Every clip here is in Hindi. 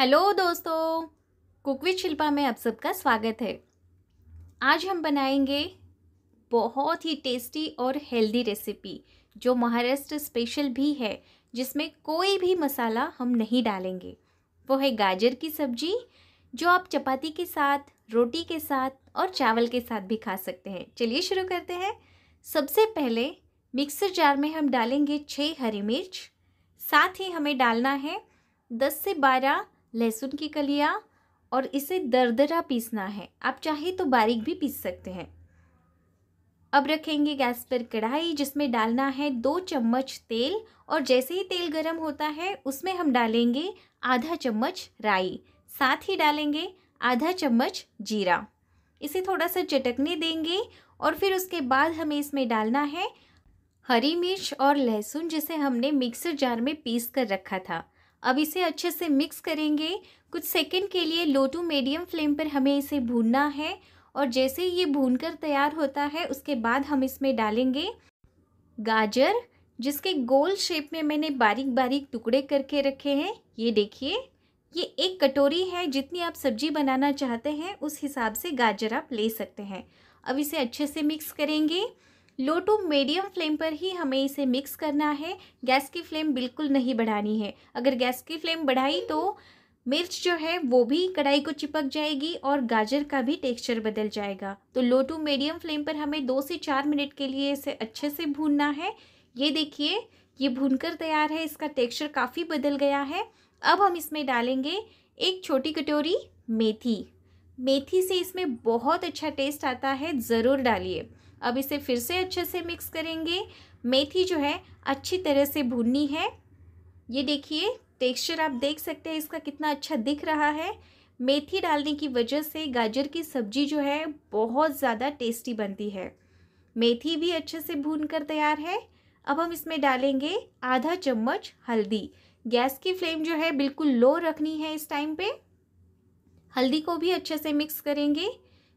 हेलो दोस्तों कुकवी शिल्पा में आप सबका स्वागत है आज हम बनाएंगे बहुत ही टेस्टी और हेल्दी रेसिपी जो महाराष्ट्र स्पेशल भी है जिसमें कोई भी मसाला हम नहीं डालेंगे वो है गाजर की सब्जी जो आप चपाती के साथ रोटी के साथ और चावल के साथ भी खा सकते हैं चलिए शुरू करते हैं सबसे पहले मिक्सर जार में हम डालेंगे छः हरी मिर्च साथ ही हमें डालना है दस से बारह लहसुन की कलियाँ और इसे दरदरा पीसना है आप चाहे तो बारीक भी पीस सकते हैं अब रखेंगे गैस पर कढ़ाई जिसमें डालना है दो चम्मच तेल और जैसे ही तेल गर्म होता है उसमें हम डालेंगे आधा चम्मच राई साथ ही डालेंगे आधा चम्मच जीरा इसे थोड़ा सा चटकने देंगे और फिर उसके बाद हमें इसमें डालना है हरी मिर्च और लहसुन जिसे हमने मिक्सर जार में पीस कर रखा था अब इसे अच्छे से मिक्स करेंगे कुछ सेकंड के लिए लो टू मीडियम फ्लेम पर हमें इसे भूनना है और जैसे ही ये भूनकर तैयार होता है उसके बाद हम इसमें डालेंगे गाजर जिसके गोल शेप में मैंने बारीक बारीक टुकड़े करके रखे हैं ये देखिए ये एक कटोरी है जितनी आप सब्जी बनाना चाहते हैं उस हिसाब से गाजर आप ले सकते हैं अब इसे अच्छे से मिक्स करेंगे लो टू मीडियम फ्लेम पर ही हमें इसे मिक्स करना है गैस की फ्लेम बिल्कुल नहीं बढ़ानी है अगर गैस की फ्लेम बढ़ाई तो मिर्च जो है वो भी कढ़ाई को चिपक जाएगी और गाजर का भी टेक्सचर बदल जाएगा तो लो टू मीडियम फ्लेम पर हमें दो से चार मिनट के लिए इसे अच्छे से भूनना है ये देखिए ये भूनकर तैयार है इसका टेक्सचर काफ़ी बदल गया है अब हम इसमें डालेंगे एक छोटी कटोरी मेथी मेथी से इसमें बहुत अच्छा टेस्ट आता है ज़रूर डालिए अब इसे फिर से अच्छे से मिक्स करेंगे मेथी जो है अच्छी तरह से भुननी है ये देखिए टेक्सचर आप देख सकते हैं इसका कितना अच्छा दिख रहा है मेथी डालने की वजह से गाजर की सब्जी जो है बहुत ज़्यादा टेस्टी बनती है मेथी भी अच्छे से भून कर तैयार है अब हम इसमें डालेंगे आधा चम्मच हल्दी गैस की फ्लेम जो है बिल्कुल लो रखनी है इस टाइम पे हल्दी को भी अच्छे से मिक्स करेंगे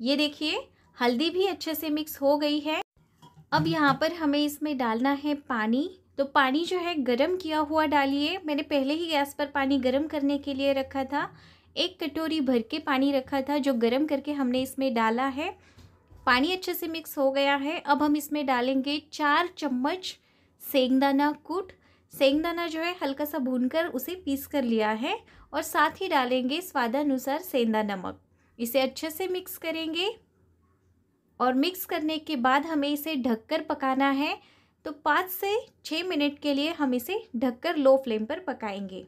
ये देखिए हल्दी भी अच्छे से मिक्स हो गई है अब यहाँ पर हमें इसमें डालना है पानी तो पानी जो है गरम किया हुआ डालिए मैंने पहले ही गैस पर पानी गरम करने के लिए रखा था एक कटोरी भर के पानी रखा था जो गरम करके हमने इसमें डाला है पानी अच्छे से मिक्स हो गया है अब हम इसमें डालेंगे चार चम्मच सेंगदाना कूट सेंगदाना जो है हल्का सा भूनकर उसे पीस कर लिया है और साथ ही डालेंगे स्वादानुसार सेंधा नमक इसे अच्छे से मिक्स करेंगे और मिक्स करने के बाद हमें इसे ढककर पकाना है तो पाँच से छः मिनट के लिए हम इसे ढककर लो फ्लेम पर पकाएंगे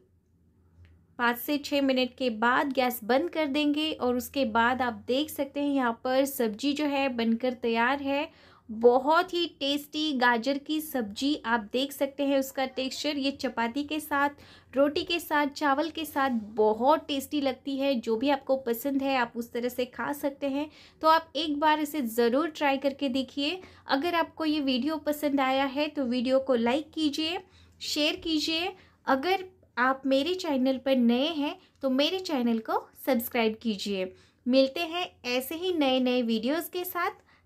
पाँच से छः मिनट के बाद गैस बंद कर देंगे और उसके बाद आप देख सकते हैं यहाँ पर सब्जी जो है बनकर तैयार है बहुत ही टेस्टी गाजर की सब्जी आप देख सकते हैं उसका टेक्सचर ये चपाती के साथ रोटी के साथ चावल के साथ बहुत टेस्टी लगती है जो भी आपको पसंद है आप उस तरह से खा सकते हैं तो आप एक बार इसे ज़रूर ट्राई करके देखिए अगर आपको ये वीडियो पसंद आया है तो वीडियो को लाइक कीजिए शेयर कीजिए अगर आप मेरे चैनल पर नए हैं तो मेरे चैनल को सब्सक्राइब कीजिए मिलते हैं ऐसे ही नए नए वीडियोज़ के साथ